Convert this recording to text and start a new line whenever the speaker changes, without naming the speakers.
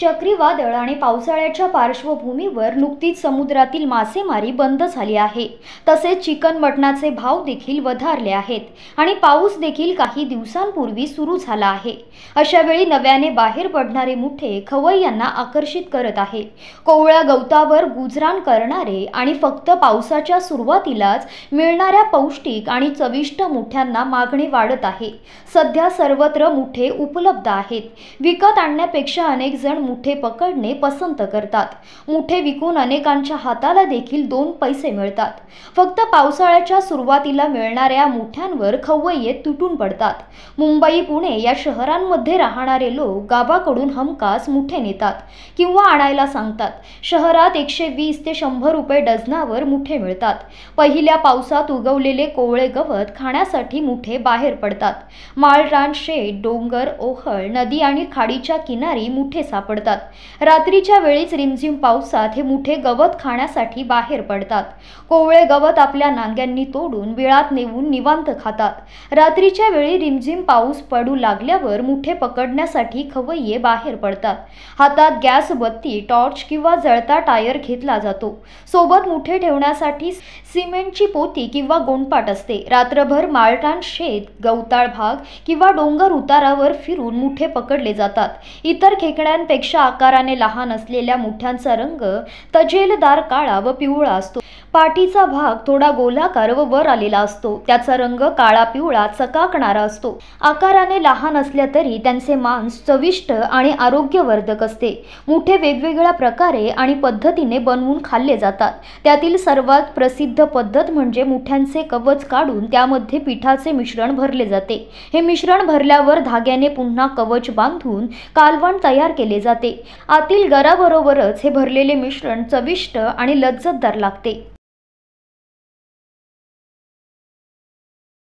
चक्रीवादळ आणि पावसाळ्याच्या पार्श्वभूमीवर नुकतीच समुद्रातील मासेमारी बंद झाली आहे तसेच चिकन मटणाचे भाव देखील वधारले आहेत आणि पाऊस देखील काही दिवसांपूर्वी सुरू झाला आहे अशावेळी नव्याने बाहेर पडणारे मुठे यांना आकर्षित करत आहे कोवळ्या गवतावर गुजराण करणारे आणि फक्त पावसाच्या सुरुवातीलाच मिळणाऱ्या पौष्टिक आणि चविष्ट मुठ्यांना मागणी वाढत आहे सध्या सर्वत्र मुठे उपलब्ध आहेत विकत आणण्यापेक्षा अनेक जण मुठे पकडणे पसंत करतात मुठे विकून अनेकांच्या हाताला देखील दोन पैसे मिळतात फक्त पावसाळ्याच्या सुरुवातीला मिळणाऱ्या मुठ्यांवर खवय्ये तुटून पडतात मुंबई पुणे या शहरांमध्ये राहणारे लोक गावाकडून हमकास मुठे नेतात किंवा आणायला सांगतात शहरात एकशे वीस ते शंभर रुपये डझनावर मुठे मिळतात पहिल्या पावसात उगवलेले कोवळे गवत खाण्यासाठी मुठे बाहेर पडतात माळरान शेत डोंगर ओहळ नदी आणि खाडीच्या किनारी मुठे सापडतात सापडतात रात्रीच्या वेळीच रिमझिम पावसात हे मुठे गवत खाण्यासाठी बाहेर पडतात कोवळे गवत आपल्या नांग्यांनी तोडून विळात नेऊन निवांत खातात रात्रीच्या वेळी रिमझिम पाऊस पडू लागल्यावर मुठे पकडण्यासाठी खवय्ये बाहेर पडतात हातात गॅस बत्ती टॉर्च किंवा जळता टायर घेतला जातो सोबत मुठे ठेवण्यासाठी सिमेंटची पोती किंवा गोंडपाट असते रात्रभर माळटाण शेत गवताळ भाग किंवा डोंगर उतारावर फिरून मुठे पकडले जातात इतर खेकड्यांपैकी पेक्षा आकाराने लहान असलेल्या मुठ्यांचा रंग तजेलदार काळा व पिवळा असतो पाठीचा भाग थोडा गोलाकार व वर आलेला असतो त्याचा रंग काळा पिवळा चकाकणारा असतो आकाराने लहान असल्या तरी त्यांचे मांस चविष्ट आणि आरोग्यवर्धक असते मुठे वेगवेगळ्या प्रकारे आणि पद्धतीने बनवून खाल्ले जातात त्यातील सर्वात प्रसिद्ध पद्धत म्हणजे मुठ्यांचे कवच काढून त्यामध्ये पिठाचे मिश्रण भरले जाते हे मिश्रण भरल्यावर धाग्याने पुन्हा कवच बांधून कालवण तयार केले जाते आतील गराबरोबरच हे भरलेले मिश्रण चविष्ट आणि लज्जतदार लागते